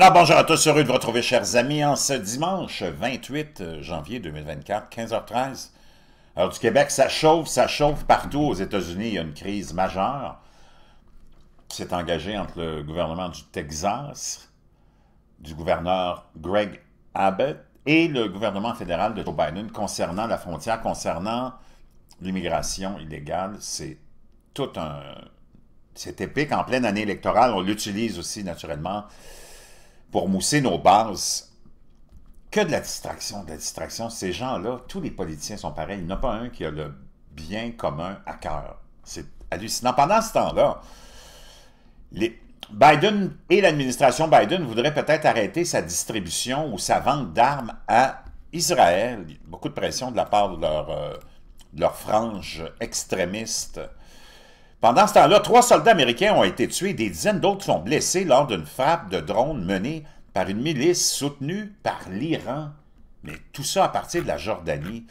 Alors bonjour à tous, heureux de vous retrouver chers amis en ce dimanche 28 euh, janvier 2024, 15h13. Alors du Québec, ça chauffe, ça chauffe partout. Aux États-Unis, il y a une crise majeure qui s'est engagée entre le gouvernement du Texas, du gouverneur Greg Abbott et le gouvernement fédéral de Joe Biden concernant la frontière, concernant l'immigration illégale. C'est tout un... C'est épique. En pleine année électorale, on l'utilise aussi naturellement pour mousser nos bases. Que de la distraction, de la distraction. Ces gens-là, tous les politiciens sont pareils. Il n'y en a pas un qui a le bien commun à cœur. C'est hallucinant. Pendant ce temps-là, Biden et l'administration Biden voudraient peut-être arrêter sa distribution ou sa vente d'armes à Israël. Beaucoup de pression de la part de leur, euh, de leur frange extrémiste pendant ce temps-là, trois soldats américains ont été tués, des dizaines d'autres sont blessés lors d'une frappe de drone menée par une milice soutenue par l'Iran. Mais tout ça à partir de la Jordanie.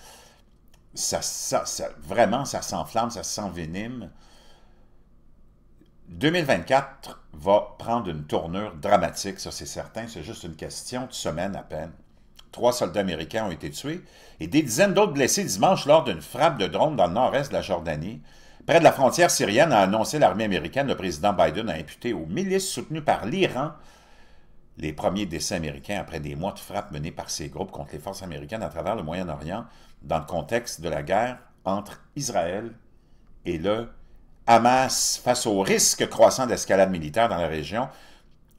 Ça, ça, vraiment, ça s'enflamme, ça s'envenime. 2024 va prendre une tournure dramatique, ça c'est certain. C'est juste une question de semaine à peine. Trois soldats américains ont été tués et des dizaines d'autres blessés dimanche lors d'une frappe de drone dans le nord-est de la Jordanie. Près de la frontière syrienne, a annoncé l'armée américaine, le président Biden a imputé aux milices soutenues par l'Iran les premiers décès américains après des mois de frappes menées par ces groupes contre les forces américaines à travers le Moyen-Orient dans le contexte de la guerre entre Israël et le Hamas. Face au risque croissant d'escalade militaire dans la région,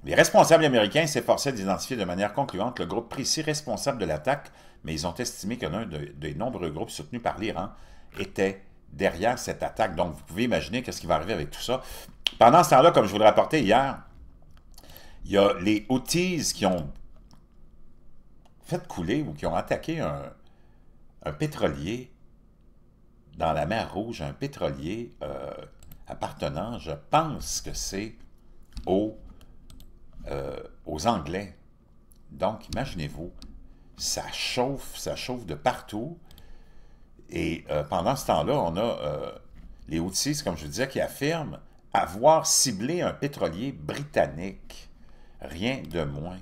les responsables américains s'efforçaient d'identifier de manière concluante le groupe précis responsable de l'attaque, mais ils ont estimé qu'un des nombreux groupes soutenus par l'Iran était derrière cette attaque. Donc, vous pouvez imaginer qu'est-ce qui va arriver avec tout ça. Pendant ce temps-là, comme je vous le rapportais hier, il y a les Houthis qui ont fait couler ou qui ont attaqué un, pétrolier dans la mer Rouge, un pétrolier euh, appartenant, je pense que c'est euh, aux Anglais. Donc, imaginez-vous, ça chauffe, ça chauffe de partout. Et euh, pendant ce temps-là, on a euh, les outils, comme je vous disais, qui affirment avoir ciblé un pétrolier britannique. Rien de moins.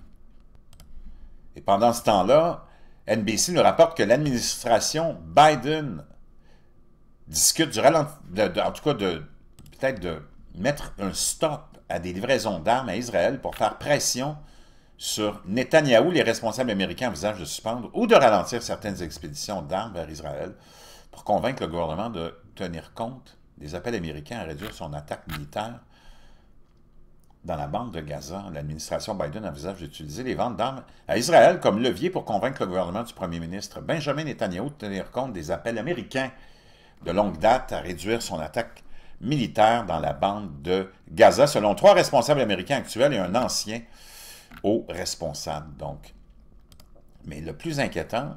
Et pendant ce temps-là, NBC nous rapporte que l'administration Biden discute du ralenti, en tout cas de peut-être de mettre un stop à des livraisons d'armes à Israël pour faire pression sur Netanyahou, les responsables américains envisagent de suspendre ou de ralentir certaines expéditions d'armes vers Israël pour convaincre le gouvernement de tenir compte des appels américains à réduire son attaque militaire dans la bande de Gaza. L'administration Biden envisage d'utiliser les ventes d'armes à Israël comme levier pour convaincre le gouvernement du premier ministre Benjamin Netanyahu de tenir compte des appels américains de longue date à réduire son attaque militaire dans la bande de Gaza, selon trois responsables américains actuels et un ancien aux responsables. Donc. Mais le plus inquiétant,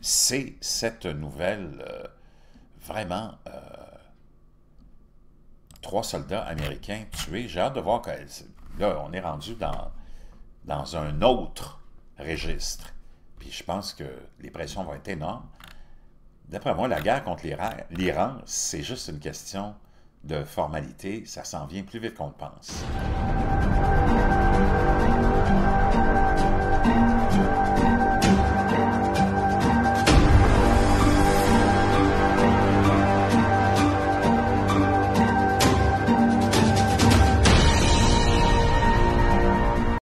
c'est cette nouvelle euh, vraiment euh, trois soldats américains tués. J'ai hâte de voir que on est rendu dans, dans un autre registre. Puis je pense que les pressions vont être énormes. D'après moi, la guerre contre l'Iran, c'est juste une question de formalité. Ça s'en vient plus vite qu'on le pense.